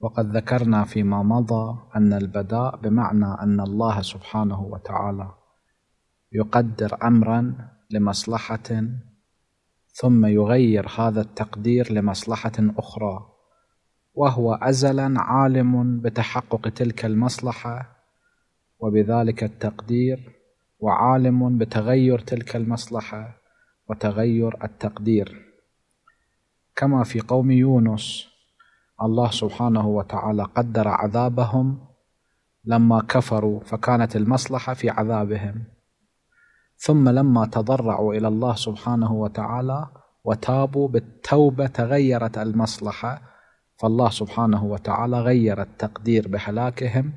وقد ذكرنا فيما مضى أن البداء بمعنى أن الله سبحانه وتعالى يقدر أمرا لمصلحة ثم يغير هذا التقدير لمصلحة أخرى وهو أزلا عالم بتحقق تلك المصلحة وبذلك التقدير وعالم بتغير تلك المصلحة وتغير التقدير كما في قوم يونس الله سبحانه وتعالى قدر عذابهم لما كفروا فكانت المصلحة في عذابهم ثم لما تضرعوا إلى الله سبحانه وتعالى وتابوا بالتوبة تغيرت المصلحة فالله سبحانه وتعالى غير التقدير بهلاكهم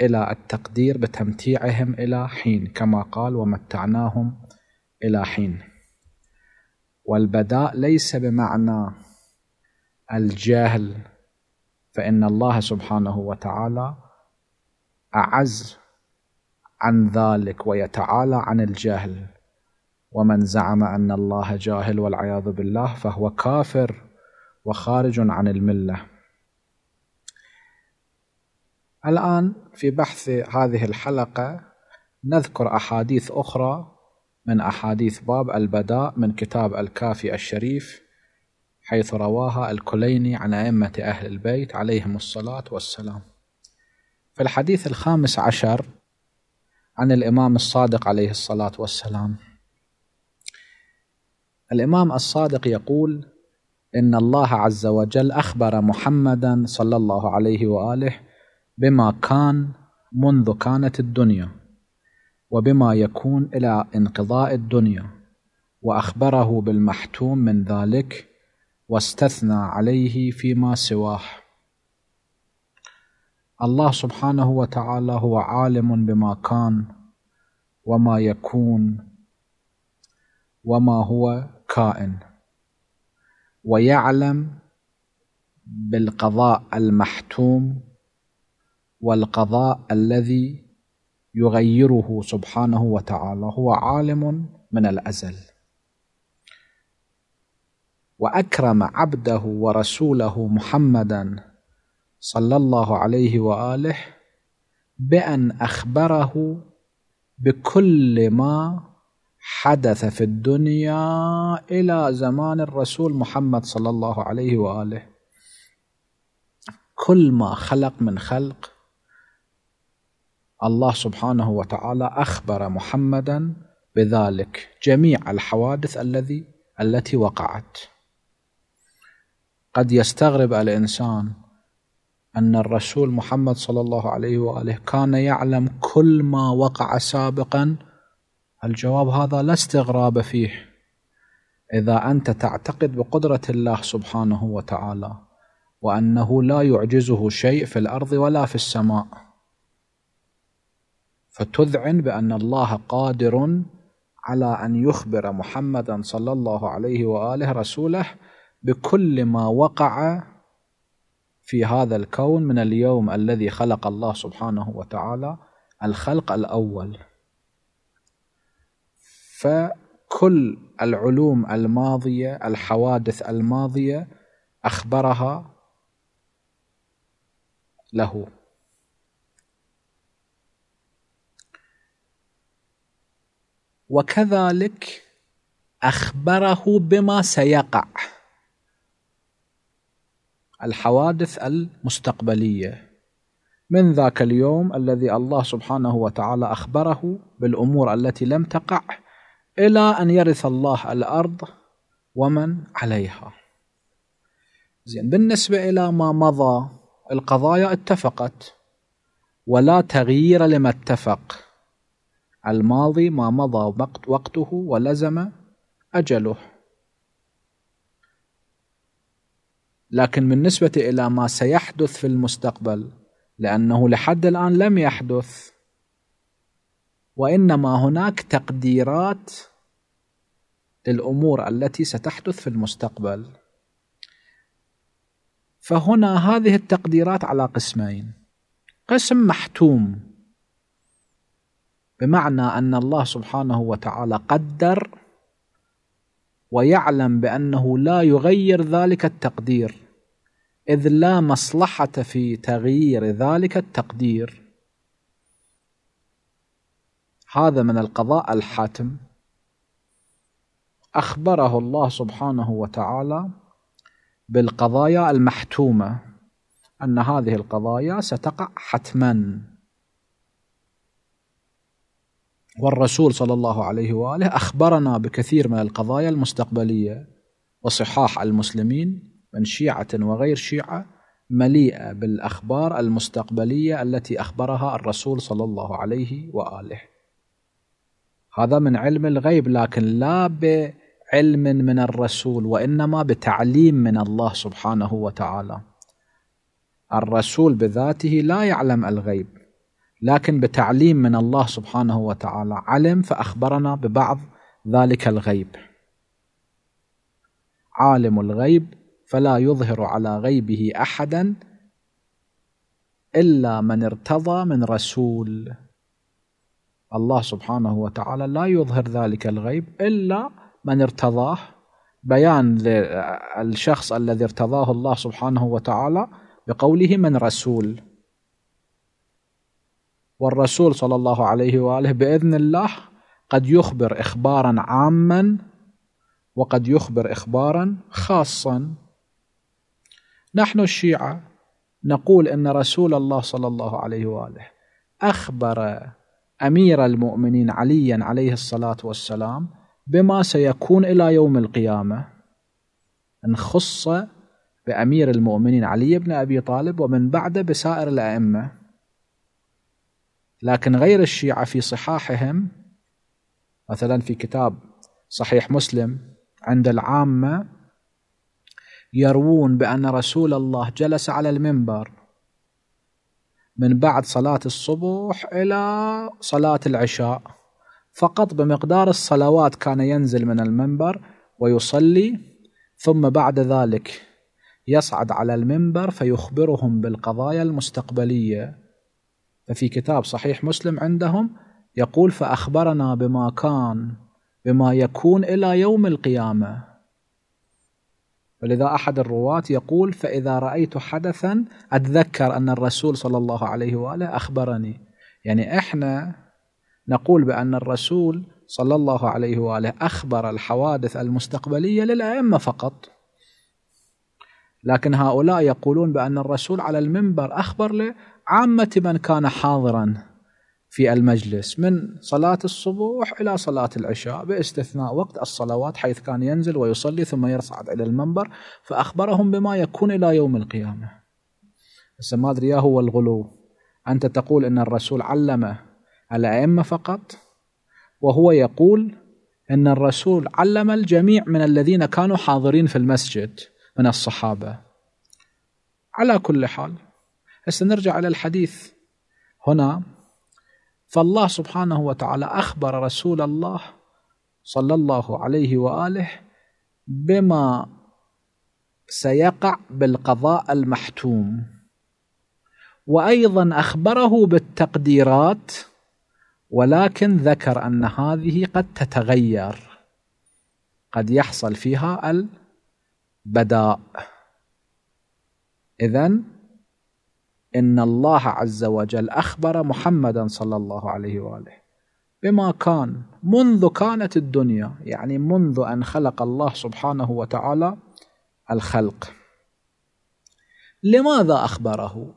إلى التقدير بتمتيعهم إلى حين كما قال ومتعناهم إلى حين والبداء ليس بمعنى الجهل فإن الله سبحانه وتعالى أعز عن ذلك ويتعالى عن الجهل ومن زعم أن الله جاهل والعياذ بالله فهو كافر وخارج عن المله الآن في بحث هذه الحلقة نذكر أحاديث أخرى من أحاديث باب البداء من كتاب الكافي الشريف حيث رواها الكليني عن أئمة أهل البيت عليهم الصلاة والسلام في الحديث الخامس عشر عن الإمام الصادق عليه الصلاة والسلام الإمام الصادق يقول إن الله عز وجل أخبر محمدا صلى الله عليه وآله بما كان منذ كانت الدنيا وبما يكون إلى انقضاء الدنيا وأخبره بالمحتوم من ذلك واستثنى عليه فيما سواه الله سبحانه وتعالى هو عالم بما كان وما يكون وما هو كائن ويعلم بالقضاء المحتوم والقضاء الذي يغيره سبحانه وتعالى هو عالم من الازل واكرم عبده ورسوله محمدا صلى الله عليه واله بان اخبره بكل ما حدث في الدنيا الى زمان الرسول محمد صلى الله عليه واله كل ما خلق من خلق الله سبحانه وتعالى اخبر محمدا بذلك جميع الحوادث الذي التي وقعت قد يستغرب الانسان ان الرسول محمد صلى الله عليه واله كان يعلم كل ما وقع سابقا الجواب هذا لا استغراب فيه اذا انت تعتقد بقدره الله سبحانه وتعالى وانه لا يعجزه شيء في الارض ولا في السماء فتذعن بان الله قادر على ان يخبر محمدا صلى الله عليه واله رسوله بكل ما وقع في هذا الكون من اليوم الذي خلق الله سبحانه وتعالى الخلق الأول فكل العلوم الماضية الحوادث الماضية أخبرها له وكذلك أخبره بما سيقع الحوادث المستقبليه من ذاك اليوم الذي الله سبحانه وتعالى اخبره بالامور التي لم تقع الى ان يرث الله الارض ومن عليها. زين بالنسبه الى ما مضى القضايا اتفقت ولا تغيير لما اتفق. الماضي ما مضى وقته ولزم اجله. لكن بالنسبة إلى ما سيحدث في المستقبل لأنه لحد الآن لم يحدث وإنما هناك تقديرات للأمور التي ستحدث في المستقبل فهنا هذه التقديرات على قسمين قسم محتوم بمعنى ان الله سبحانه وتعالى قدر ويعلم بانه لا يغير ذلك التقدير إذ لا مصلحة في تغيير ذلك التقدير هذا من القضاء الحاتم أخبره الله سبحانه وتعالى بالقضايا المحتومة أن هذه القضايا ستقع حتما والرسول صلى الله عليه وآله أخبرنا بكثير من القضايا المستقبلية وصحاح المسلمين من شيعة وغير شيعة مليئة بالأخبار المستقبلية التي أخبرها الرسول صلى الله عليه وآله هذا من علم الغيب لكن لا بعلم من الرسول وإنما بتعليم من الله سبحانه وتعالى الرسول بذاته لا يعلم الغيب لكن بتعليم من الله سبحانه وتعالى علم فأخبرنا ببعض ذلك الغيب عالم الغيب فلا يظهر على غيبه احدا الا من ارتضى من رسول الله سبحانه وتعالى لا يظهر ذلك الغيب الا من ارتضاه بيان للشخص الذي ارتضاه الله سبحانه وتعالى بقوله من رسول والرسول صلى الله عليه واله باذن الله قد يخبر اخبارا عاما وقد يخبر اخبارا خاصا نحن الشيعة نقول أن رسول الله صلى الله عليه وآله أخبر أمير المؤمنين عليا عليه الصلاة والسلام بما سيكون إلى يوم القيامة نخص بأمير المؤمنين علي بن أبي طالب ومن بعده بسائر الأئمة لكن غير الشيعة في صحاحهم مثلا في كتاب صحيح مسلم عند العامة يروون بأن رسول الله جلس على المنبر من بعد صلاة الصبح إلى صلاة العشاء فقط بمقدار الصلوات كان ينزل من المنبر ويصلي ثم بعد ذلك يصعد على المنبر فيخبرهم بالقضايا المستقبلية ففي كتاب صحيح مسلم عندهم يقول فأخبرنا بما كان بما يكون إلى يوم القيامة ولذا أحد الرواة يقول فإذا رأيت حدثا أتذكر أن الرسول صلى الله عليه وآله أخبرني يعني إحنا نقول بأن الرسول صلى الله عليه وآله أخبر الحوادث المستقبلية للأئمة فقط لكن هؤلاء يقولون بأن الرسول على المنبر أخبر لعامة من كان حاضرا في المجلس من صلاة الصبح إلى صلاة العشاء باستثناء وقت الصلوات حيث كان ينزل ويصلي ثم يصعد إلى المنبر فأخبرهم بما يكون إلى يوم القيامة بس ما أدري يا هو الغلو أنت تقول أن الرسول علم الأئمة فقط وهو يقول أن الرسول علم الجميع من الذين كانوا حاضرين في المسجد من الصحابة على كل حال هسه نرجع إلى الحديث هنا فالله سبحانه وتعالى أخبر رسول الله صلى الله عليه وآله بما سيقع بالقضاء المحتوم وأيضا أخبره بالتقديرات ولكن ذكر أن هذه قد تتغير قد يحصل فيها البداء إذن ان الله عز وجل اخبر محمدا صلى الله عليه واله بما كان منذ كانت الدنيا يعني منذ ان خلق الله سبحانه وتعالى الخلق لماذا اخبره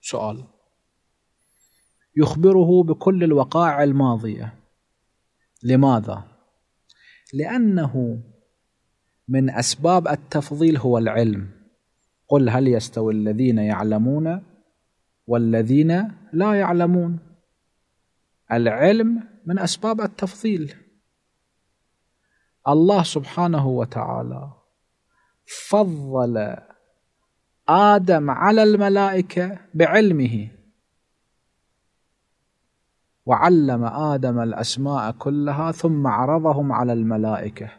سؤال يخبره بكل الوقائع الماضيه لماذا لانه من اسباب التفضيل هو العلم قل هل يستوي الذين يعلمون والذين لا يعلمون العلم من أسباب التفضيل الله سبحانه وتعالى فضل آدم على الملائكة بعلمه وعلم آدم الأسماء كلها ثم عرضهم على الملائكة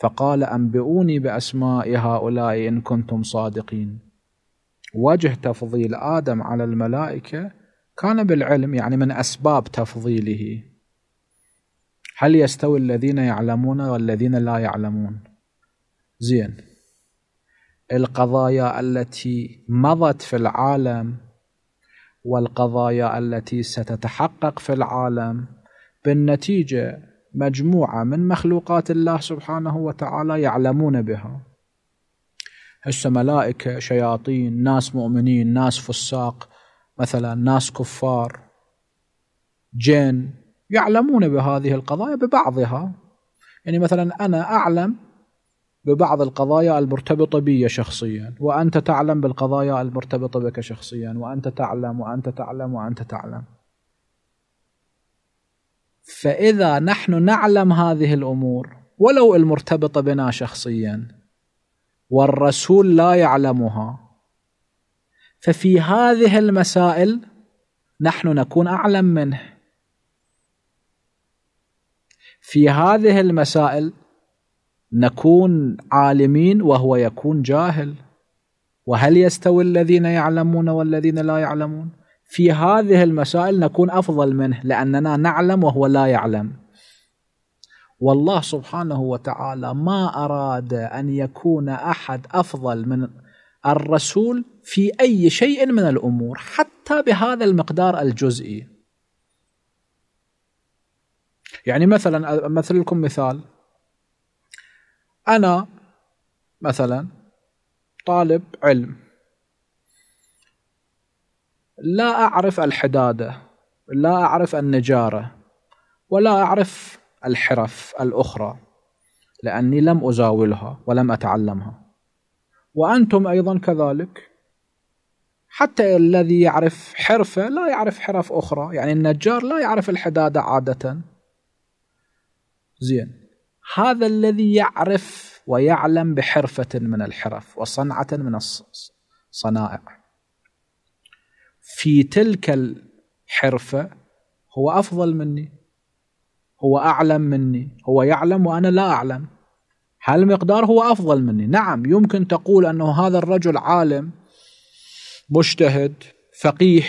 فقال أنبئوني بأسماء هؤلاء إن كنتم صادقين وجه تفضيل آدم على الملائكة كان بالعلم يعني من أسباب تفضيله هل يستوي الذين يعلمون والذين لا يعلمون زين القضايا التي مضت في العالم والقضايا التي ستتحقق في العالم بالنتيجه مجموعه من مخلوقات الله سبحانه وتعالى يعلمون بها هسه ملائكه شياطين ناس مؤمنين ناس فساق مثلا ناس كفار جن يعلمون بهذه القضايا ببعضها يعني مثلا انا اعلم ببعض القضايا المرتبطه بي شخصيا وانت تعلم بالقضايا المرتبطه بك شخصيا وانت تعلم وانت تعلم وانت تعلم فاذا نحن نعلم هذه الامور ولو المرتبطه بنا شخصيا والرسول لا يعلمها ففي هذه المسائل نحن نكون اعلم منه في هذه المسائل نكون عالمين وهو يكون جاهل وهل يستوي الذين يعلمون والذين لا يعلمون في هذه المسائل نكون افضل منه لاننا نعلم وهو لا يعلم والله سبحانه وتعالى ما أراد أن يكون أحد أفضل من الرسول في أي شيء من الأمور حتى بهذا المقدار الجزئي يعني مثلا أمثل لكم مثال أنا مثلا طالب علم لا أعرف الحدادة لا أعرف النجارة ولا أعرف الحرف الأخرى لأني لم أزاولها ولم أتعلمها وأنتم أيضا كذلك حتى الذي يعرف حرفة لا يعرف حرف أخرى يعني النجار لا يعرف الحدادة عادة زين هذا الذي يعرف ويعلم بحرفة من الحرف وصنعة من الصنائع في تلك الحرفة هو أفضل مني هو أعلم مني هو يعلم وأنا لا أعلم هل المقدار هو أفضل مني نعم يمكن تقول أنه هذا الرجل عالم مجتهد فقيه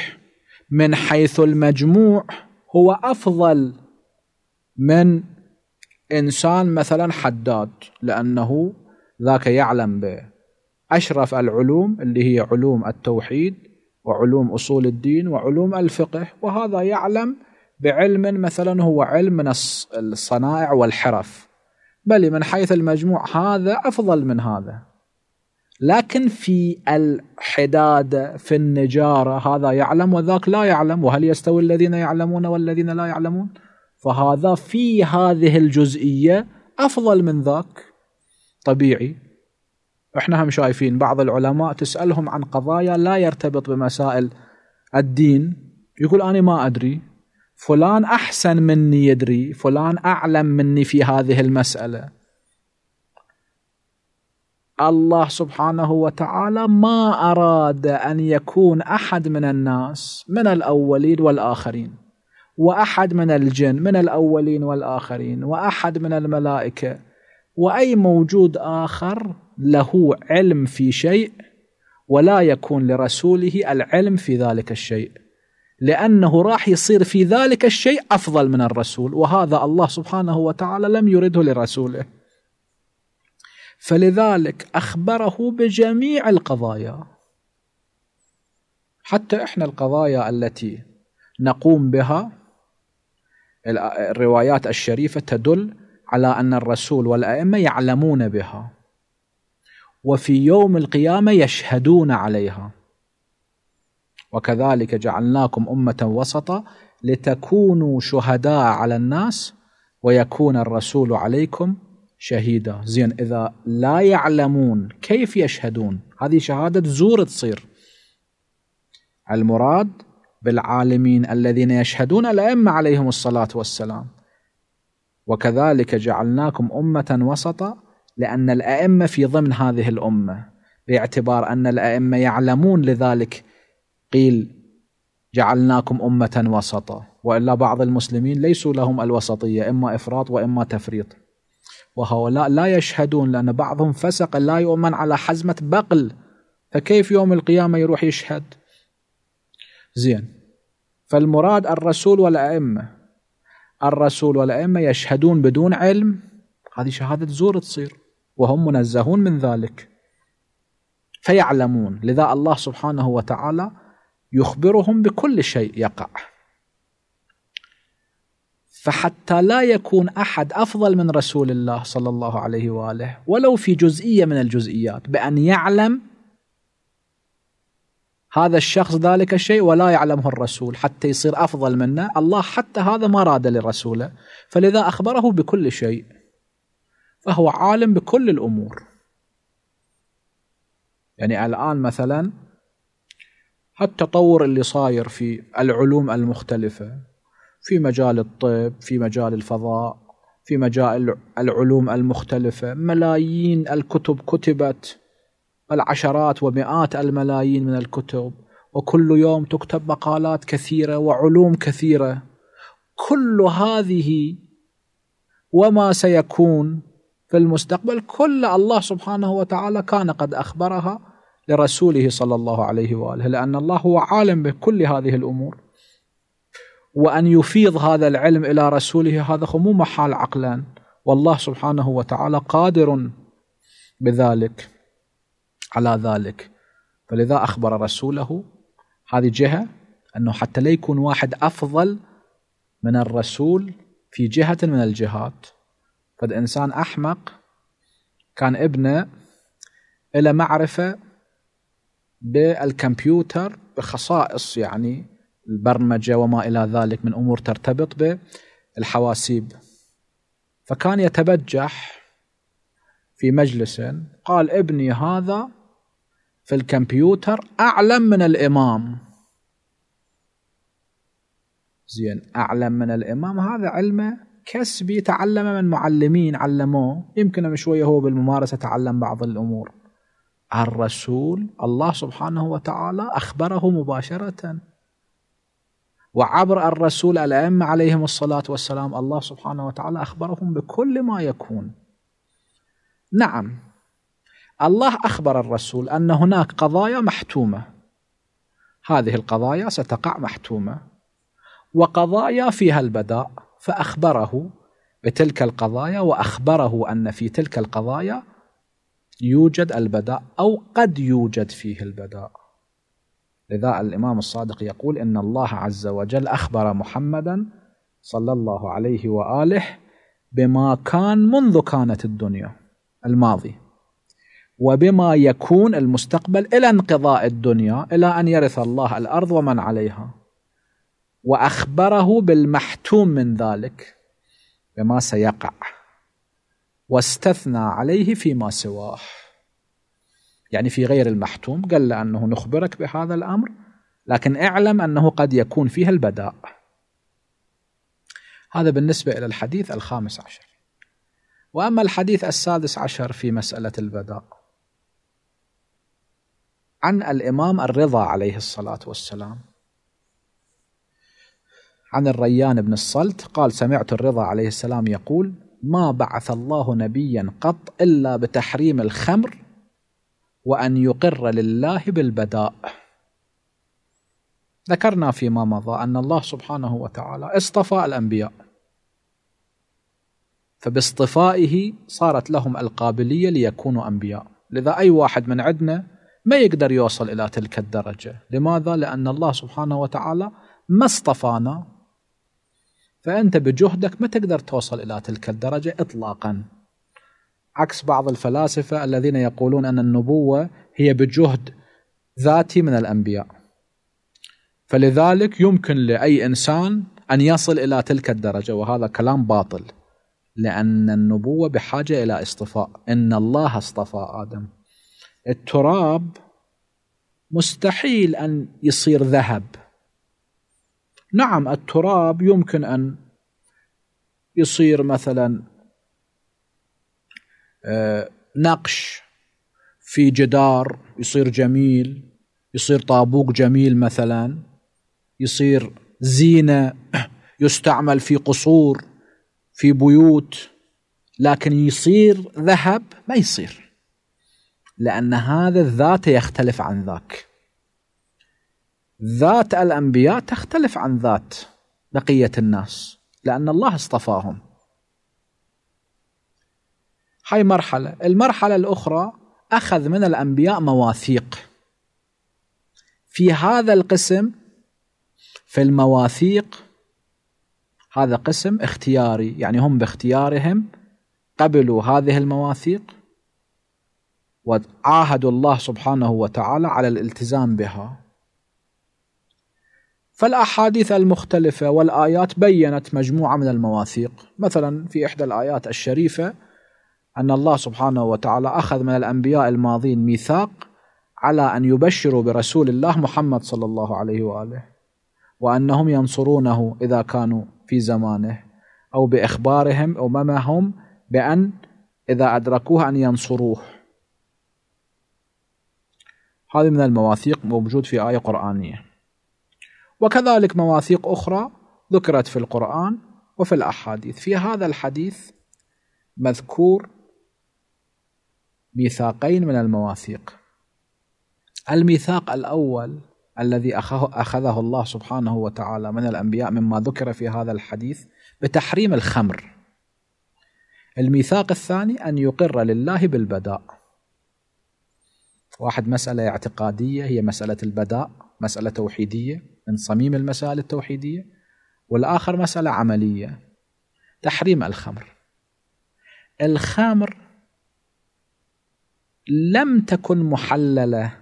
من حيث المجموع هو أفضل من إنسان مثلا حداد لأنه ذاك يعلم بأشرف العلوم اللي هي علوم التوحيد وعلوم أصول الدين وعلوم الفقه وهذا يعلم بعلم مثلا هو علم من الصنائع والحرف بل من حيث المجموع هذا أفضل من هذا لكن في الحدادة في النجارة هذا يعلم وذاك لا يعلم وهل يستوي الذين يعلمون والذين لا يعلمون فهذا في هذه الجزئية أفضل من ذاك طبيعي احنا هم شايفين بعض العلماء تسألهم عن قضايا لا يرتبط بمسائل الدين يقول أنا ما أدري فلان احسن مني يدري فلان اعلم مني في هذه المساله الله سبحانه وتعالى ما اراد ان يكون احد من الناس من الاولين والاخرين واحد من الجن من الاولين والاخرين واحد من الملائكه واي موجود اخر له علم في شيء ولا يكون لرسوله العلم في ذلك الشيء لأنه راح يصير في ذلك الشيء أفضل من الرسول وهذا الله سبحانه وتعالى لم يرده لرسوله فلذلك أخبره بجميع القضايا حتى إحنا القضايا التي نقوم بها الروايات الشريفة تدل على أن الرسول والأئمة يعلمون بها وفي يوم القيامة يشهدون عليها وكذلك جعلناكم امه وسطا لتكونوا شهداء على الناس ويكون الرسول عليكم شهيدا زين اذا لا يعلمون كيف يشهدون هذه شهاده زور تصير المراد بالعالمين الذين يشهدون الائمه عليهم الصلاه والسلام وكذلك جعلناكم امه وسطا لان الائمه في ضمن هذه الامه باعتبار ان الائمه يعلمون لذلك قيل جعلناكم أمة وسطا وإلا بعض المسلمين ليسوا لهم الوسطية إما إفراط وإما تفريط وهؤلاء لا يشهدون لأن بعضهم فسق لا يؤمن على حزمة بقل فكيف يوم القيامة يروح يشهد زين فالمراد الرسول والأئمة الرسول والأئمة يشهدون بدون علم هذه شهادة زور تصير وهم منزهون من ذلك فيعلمون لذا الله سبحانه وتعالى يخبرهم بكل شيء يقع فحتى لا يكون احد افضل من رسول الله صلى الله عليه واله ولو في جزئيه من الجزئيات بان يعلم هذا الشخص ذلك الشيء ولا يعلمه الرسول حتى يصير افضل منه، الله حتى هذا ما راد لرسوله، فلذا اخبره بكل شيء. فهو عالم بكل الامور. يعني الان مثلا هالتطور اللي صاير في العلوم المختلفة في مجال الطب في مجال الفضاء في مجال العلوم المختلفة ملايين الكتب كتبت العشرات ومئات الملايين من الكتب وكل يوم تكتب مقالات كثيرة وعلوم كثيرة كل هذه وما سيكون في المستقبل كل الله سبحانه وتعالى كان قد أخبرها لرسوله صلى الله عليه واله لان الله هو عالم بكل هذه الامور وان يفيض هذا العلم الى رسوله هذا مو محال عقلا والله سبحانه وتعالى قادر بذلك على ذلك فلذا اخبر رسوله هذه جهه انه حتى لا يكون واحد افضل من الرسول في جهه من الجهات فالانسان احمق كان ابنه إلى معرفة بالكمبيوتر بخصائص يعني البرمجه وما الى ذلك من امور ترتبط بالحواسيب فكان يتبجح في مجلس قال ابني هذا في الكمبيوتر اعلم من الامام زين اعلم من الامام هذا علمه كسبي تعلمه من معلمين علموه يمكن شويه هو بالممارسه تعلم بعض الامور الرسول الله سبحانه وتعالى أخبره مباشرة وعبر الرسول الأئمة عليهم الصلاة والسلام الله سبحانه وتعالى أخبرهم بكل ما يكون نعم الله أخبر الرسول أن هناك قضايا محتومة هذه القضايا ستقع محتومة وقضايا فيها البداء فأخبره بتلك القضايا وأخبره أن في تلك القضايا يوجد البداء أو قد يوجد فيه البداء لذا الإمام الصادق يقول إن الله عز وجل أخبر محمدا صلى الله عليه وآله بما كان منذ كانت الدنيا الماضي وبما يكون المستقبل إلى انقضاء الدنيا إلى أن يرث الله الأرض ومن عليها وأخبره بالمحتوم من ذلك بما سيقع واستثنى عليه فيما سواه يعني في غير المحتوم قال له أنه نخبرك بهذا الأمر لكن اعلم أنه قد يكون فيها البداء هذا بالنسبة إلى الحديث الخامس عشر وأما الحديث السادس عشر في مسألة البداء عن الإمام الرضا عليه الصلاة والسلام عن الريان بن الصلت قال سمعت الرضا عليه السلام يقول ما بعث الله نبيا قط إلا بتحريم الخمر وأن يقر لله بالبداء ذكرنا فيما مضى أن الله سبحانه وتعالى اصطفى الأنبياء فباصطفائه صارت لهم القابلية ليكونوا أنبياء لذا أي واحد من عندنا ما يقدر يوصل إلى تلك الدرجة لماذا؟ لأن الله سبحانه وتعالى ما اصطفانا فأنت بجهدك ما تقدر توصل إلى تلك الدرجة إطلاقا عكس بعض الفلاسفة الذين يقولون أن النبوة هي بجهد ذاتي من الأنبياء فلذلك يمكن لأي إنسان أن يصل إلى تلك الدرجة وهذا كلام باطل لأن النبوة بحاجة إلى اصطفاء إن الله اصطفى آدم التراب مستحيل أن يصير ذهب نعم التراب يمكن أن يصير مثلا آه، نقش في جدار يصير جميل يصير طابوق جميل مثلا يصير زينة يستعمل في قصور في بيوت لكن يصير ذهب ما يصير لأن هذا الذات يختلف عن ذاك ذات الأنبياء تختلف عن ذات بقية الناس لأن الله اصطفاهم هاي مرحلة المرحلة الأخرى أخذ من الأنبياء مواثيق في هذا القسم في المواثيق هذا قسم اختياري يعني هم باختيارهم قبلوا هذه المواثيق وعاهدوا الله سبحانه وتعالى على الالتزام بها فالأحاديث المختلفة والآيات بيّنت مجموعة من المواثيق مثلا في إحدى الآيات الشريفة أن الله سبحانه وتعالى أخذ من الأنبياء الماضين ميثاق على أن يبشروا برسول الله محمد صلى الله عليه وآله وأنهم ينصرونه إذا كانوا في زمانه أو بإخبارهم أممهم بأن إذا أدركوه أن ينصروه هذه من المواثيق موجود في آية قرآنية وكذلك مواثيق أخرى ذكرت في القرآن وفي الأحاديث في هذا الحديث مذكور ميثاقين من المواثيق الميثاق الأول الذي أخذه الله سبحانه وتعالى من الأنبياء مما ذكر في هذا الحديث بتحريم الخمر الميثاق الثاني أن يقر لله بالبداء واحد مسألة اعتقادية هي مسألة البداء مسألة توحيدية من صميم المسائل التوحيدية والآخر مسألة عملية تحريم الخمر الخمر لم تكن محللة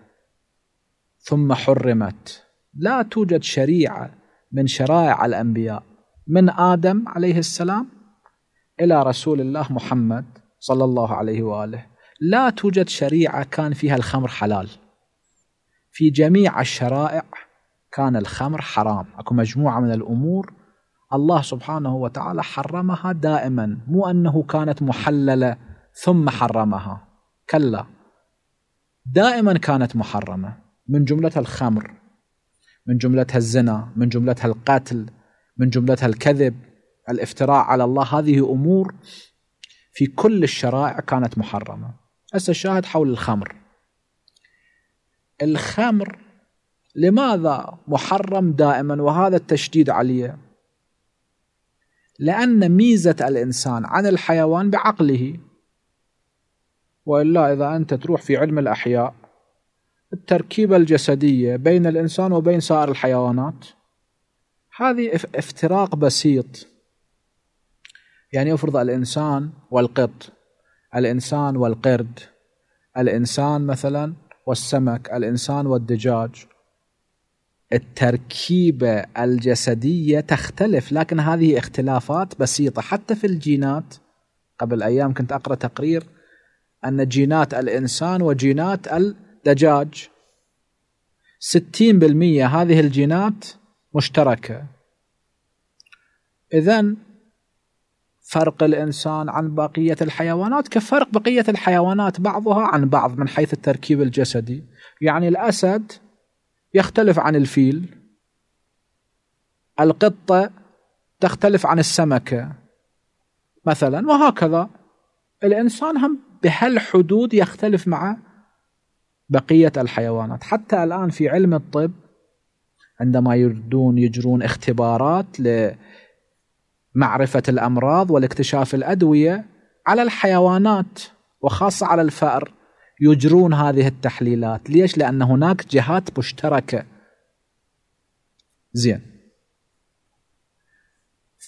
ثم حرمت لا توجد شريعة من شرائع الأنبياء من آدم عليه السلام إلى رسول الله محمد صلى الله عليه وآله لا توجد شريعة كان فيها الخمر حلال في جميع الشرائع كان الخمر حرام اكو مجموعه من الامور الله سبحانه وتعالى حرمها دائما مو انه كانت محلله ثم حرمها كلا دائما كانت محرمه من جملتها الخمر من جملتها الزنا من جملتها القتل من جملتها الكذب الافتراء على الله هذه امور في كل الشرائع كانت محرمه هسه الشاهد حول الخمر الخمر لماذا محرم دائما وهذا التشديد عليه لأن ميزة الإنسان عن الحيوان بعقله وإلا إذا أنت تروح في علم الأحياء التركيبة الجسدية بين الإنسان وبين سائر الحيوانات هذه افتراق بسيط يعني افرض الإنسان والقط الإنسان والقرد الإنسان مثلا والسمك الإنسان والدجاج التركيبة الجسدية تختلف لكن هذه اختلافات بسيطة حتى في الجينات قبل أيام كنت أقرأ تقرير أن جينات الإنسان وجينات الدجاج 60% هذه الجينات مشتركة إذا فرق الانسان عن بقيه الحيوانات كفرق بقيه الحيوانات بعضها عن بعض من حيث التركيب الجسدي يعني الاسد يختلف عن الفيل القطه تختلف عن السمكه مثلا وهكذا الانسان هم بهالحدود يختلف مع بقيه الحيوانات حتى الان في علم الطب عندما يردون يجرون اختبارات معرفة الأمراض والاكتشاف الأدوية على الحيوانات وخاصة على الفأر يجرون هذه التحليلات ليش؟ لأن هناك جهات مشتركة زين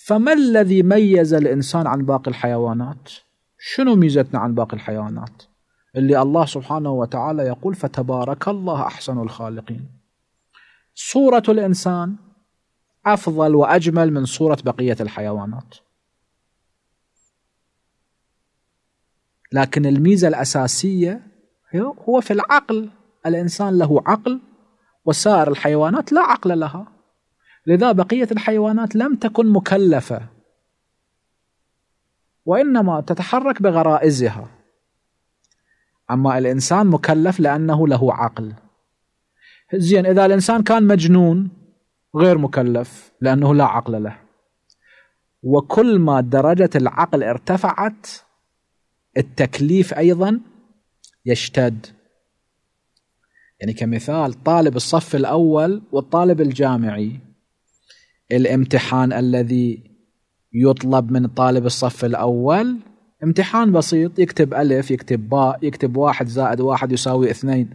فما الذي ميز الإنسان عن باقي الحيوانات؟ شنو ميزتنا عن باقي الحيوانات؟ اللي الله سبحانه وتعالى يقول فتبارك الله أحسن الخالقين صورة الإنسان أفضل وأجمل من صورة بقية الحيوانات لكن الميزة الأساسية هو في العقل الإنسان له عقل وسائر الحيوانات لا عقل لها لذا بقية الحيوانات لم تكن مكلفة وإنما تتحرك بغرائزها أما الإنسان مكلف لأنه له عقل زين إذا الإنسان كان مجنون غير مكلف لأنه لا عقل له وكل ما درجة العقل ارتفعت التكليف أيضا يشتد يعني كمثال طالب الصف الأول والطالب الجامعي الامتحان الذي يطلب من طالب الصف الأول امتحان بسيط يكتب ألف يكتب باء يكتب واحد زائد واحد يساوي اثنين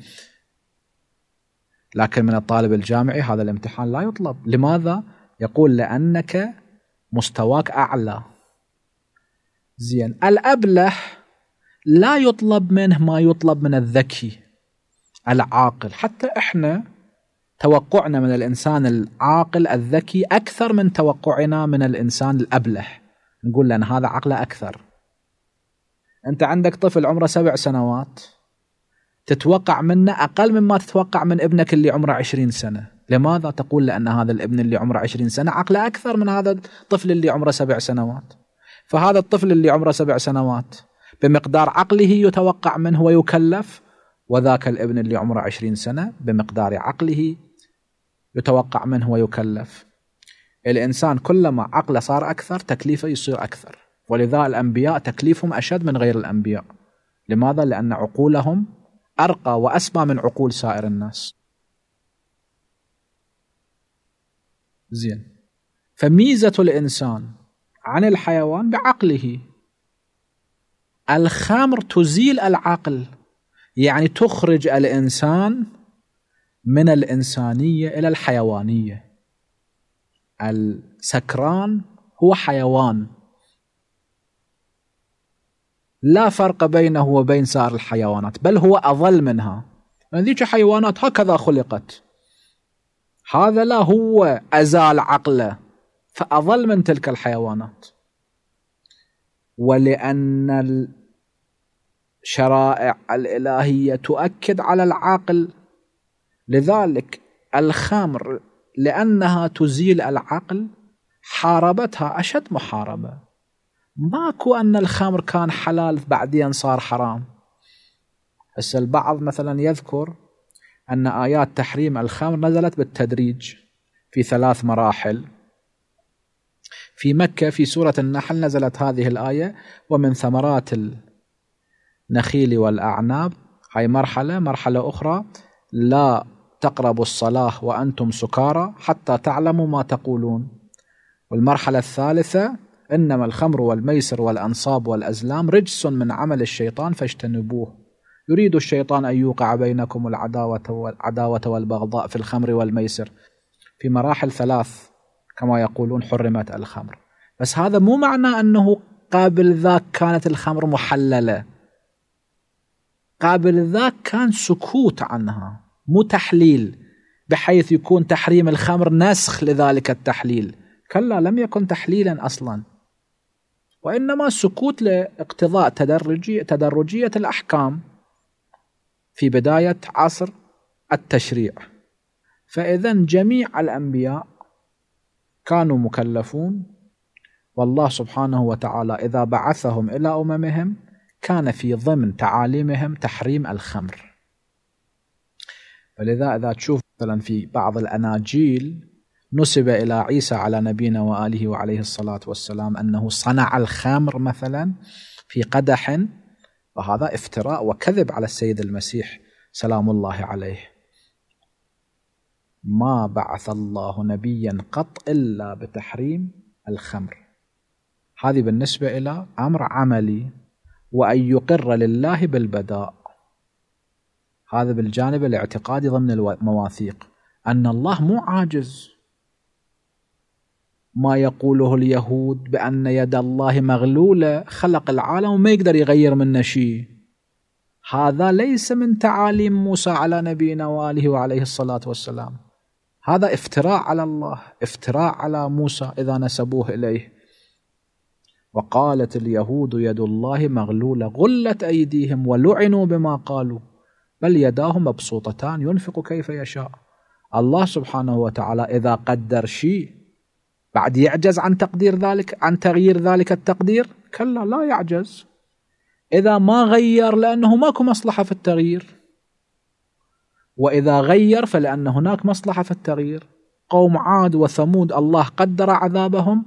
لكن من الطالب الجامعي هذا الامتحان لا يطلب لماذا؟ يقول لأنك مستواك أعلى زين الأبله لا يطلب منه ما يطلب من الذكي العاقل حتى احنا توقعنا من الانسان العاقل الذكي اكثر من توقعنا من الانسان الابله نقول له هذا عقله اكثر انت عندك طفل عمره سبع سنوات تتوقع منه أقل مما تتوقع من ابنك اللي عمره 20 سنة لماذا تقول لأن هذا الابن اللي عمره 20 سنة عقله أكثر من هذا الطفل اللي عمره سبع سنوات فهذا الطفل اللي عمره سبع سنوات بمقدار عقله يتوقع منه ويكلف وذاك الابن اللي عمره عشرين سنة بمقدار عقله يتوقع منه ويكلف الإنسان كلما عقله صار أكثر تكليفه يصير أكثر ولذا الأنبياء تكليفهم أشد من غير الأنبياء لماذا؟ لأن عقولهم أرقى وأسمى من عقول سائر الناس زين فميزة الإنسان عن الحيوان بعقله الخمر تزيل العقل يعني تخرج الإنسان من الإنسانية إلى الحيوانية السكران هو حيوان لا فرق بينه وبين سائر الحيوانات بل هو أظل منها من يعني ذيك حيوانات هكذا خلقت هذا لا هو أزال عقله فأظل من تلك الحيوانات ولأن الشرائع الإلهية تؤكد على العقل لذلك الخمر لأنها تزيل العقل حاربتها أشد محاربة ماكو أن الخمر كان حلال بعدين صار حرام هسه البعض مثلا يذكر أن آيات تحريم الخمر نزلت بالتدريج في ثلاث مراحل في مكة في سورة النحل نزلت هذه الآية ومن ثمرات النخيل والأعناب هاي مرحلة مرحلة أخرى لا تقربوا الصلاة وأنتم سكارى حتى تعلموا ما تقولون والمرحلة الثالثة إنما الخمر والميسر والأنصاب والأزلام رجس من عمل الشيطان فاجتنبوه يريد الشيطان أن يوقع بينكم العداوة والبغضاء في الخمر والميسر في مراحل ثلاث كما يقولون حرمت الخمر بس هذا مو معنى أنه قبل ذاك كانت الخمر محللة قبل ذاك كان سكوت عنها مو تحليل بحيث يكون تحريم الخمر نسخ لذلك التحليل كلا لم يكن تحليلا أصلا وإنما السكوت لاقتضاء تدرجي تدرجية الأحكام في بداية عصر التشريع فإذا جميع الأنبياء كانوا مكلفون والله سبحانه وتعالى إذا بعثهم إلى أممهم كان في ضمن تعاليمهم تحريم الخمر ولذا إذا تشوف مثلا في بعض الأناجيل نسب إلى عيسى على نبينا وآله وعليه الصلاة والسلام أنه صنع الخمر مثلا في قدح فهذا افتراء وكذب على السيد المسيح سلام الله عليه ما بعث الله نبيا قط إلا بتحريم الخمر هذه بالنسبة إلى أمر عملي وأن يقر لله بالبداء هذا بالجانب الاعتقادي ضمن المواثيق أن الله مو عاجز ما يقوله اليهود بأن يد الله مغلولة خلق العالم وما يقدر يغير منه شيء هذا ليس من تعاليم موسى على نبينا وآله وعليه الصلاة والسلام هذا افتراء على الله افتراء على موسى إذا نسبوه إليه وقالت اليهود يد الله مغلولة غلت أيديهم ولعنوا بما قالوا بل يداه مبسوطتان ينفق كيف يشاء الله سبحانه وتعالى إذا قدر شيء بعد يعجز عن تقدير ذلك عن تغيير ذلك التقدير كلا لا يعجز إذا ما غير لأنه ماكو مصلحة في التغيير وإذا غير فلأن هناك مصلحة في التغيير قوم عاد وثمود الله قدر عذابهم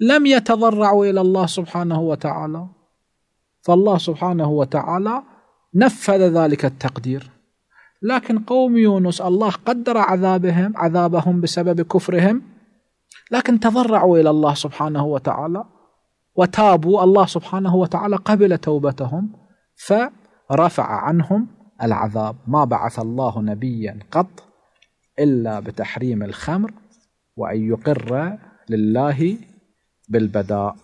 لم يتضرعوا إلى الله سبحانه وتعالى فالله سبحانه وتعالى نفذ ذلك التقدير لكن قوم يونس الله قدر عذابهم عذابهم بسبب كفرهم لكن تضرعوا الى الله سبحانه وتعالى وتابوا الله سبحانه وتعالى قبل توبتهم فرفع عنهم العذاب ما بعث الله نبيا قط الا بتحريم الخمر وان يقر لله بالبداء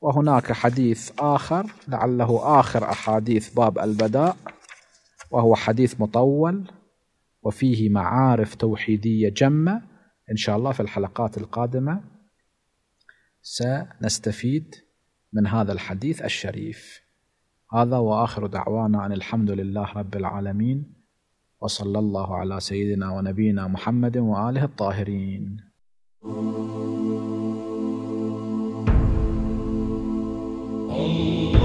وهناك حديث آخر لعله آخر أحاديث باب البداء وهو حديث مطول وفيه معارف توحيدية جمة إن شاء الله في الحلقات القادمة سنستفيد من هذا الحديث الشريف هذا وآخر دعوانا أن الحمد لله رب العالمين وصلى الله على سيدنا ونبينا محمد وآله الطاهرين Oh